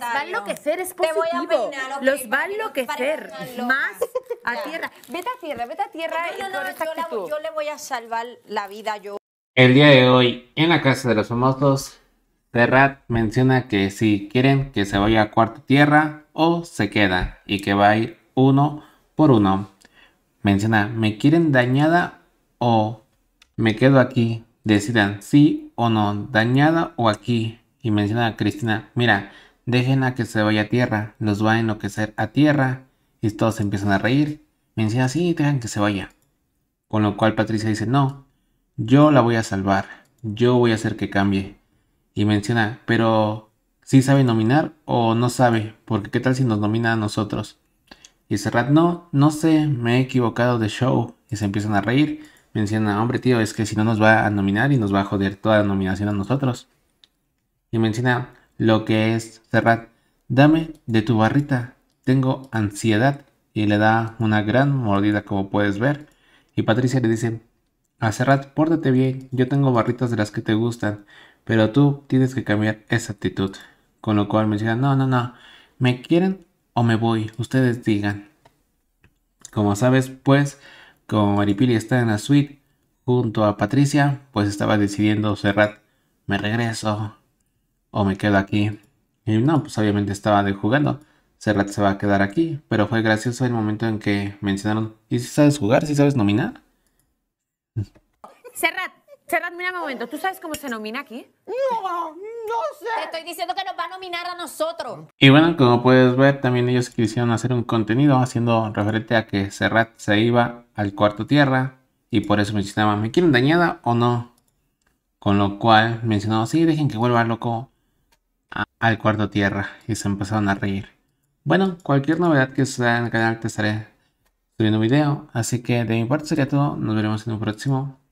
Los va a enloquecer, es positivo. los va a enloquecer más a tierra. Vete a tierra, vete a tierra yo, le voy a salvar la vida yo. El día de hoy, en la Casa de los Famosos, Terrat menciona que si quieren que se vaya a cuarta tierra o se queda y que va a ir uno por uno. Menciona, ¿me quieren dañada o me quedo aquí? Decidan sí o no, dañada o aquí. Y menciona a Cristina, mira, Dejen a que se vaya a tierra, los va a enloquecer a tierra. Y todos empiezan a reír. Me dicen sí, Dejen que se vaya. Con lo cual Patricia dice, no, yo la voy a salvar, yo voy a hacer que cambie. Y menciona, pero si ¿sí sabe nominar o no sabe, porque qué tal si nos nomina a nosotros. Y Serrat, no, no sé, me he equivocado de show. Y se empiezan a reír. Menciona, hombre tío, es que si no nos va a nominar y nos va a joder toda la nominación a nosotros. Y menciona, lo que es Cerrat, Dame de tu barrita, tengo ansiedad. Y le da una gran mordida como puedes ver. Y Patricia le dice, a Serrat, pórtate bien, yo tengo barritas de las que te gustan, pero tú tienes que cambiar esa actitud. Con lo cual me dice no, no, no, ¿me quieren o me voy? Ustedes digan. Como sabes, pues, como Maripili está en la suite junto a Patricia, pues estaba decidiendo Serrat, me regreso, o me quedo aquí. Y no, pues obviamente estaba de jugando. Serrat se va a quedar aquí, pero fue gracioso el momento en que mencionaron, ¿y si sabes jugar? ¿Si sabes nominar? Serrat, Serrat, mira un momento, ¿tú sabes cómo se nomina aquí? No, no sé. Te estoy diciendo que nos va a nominar a nosotros. Y bueno, como puedes ver, también ellos quisieron hacer un contenido haciendo referente a que Serrat se iba al cuarto tierra y por eso me mencionaba, ¿me quieren dañada o no? Con lo cual mencionaba, sí, dejen que vuelva loco al cuarto tierra y se empezaron a reír. Bueno, cualquier novedad que suceda en el canal te estaré subiendo un video. Así que de mi parte sería todo. Nos veremos en un próximo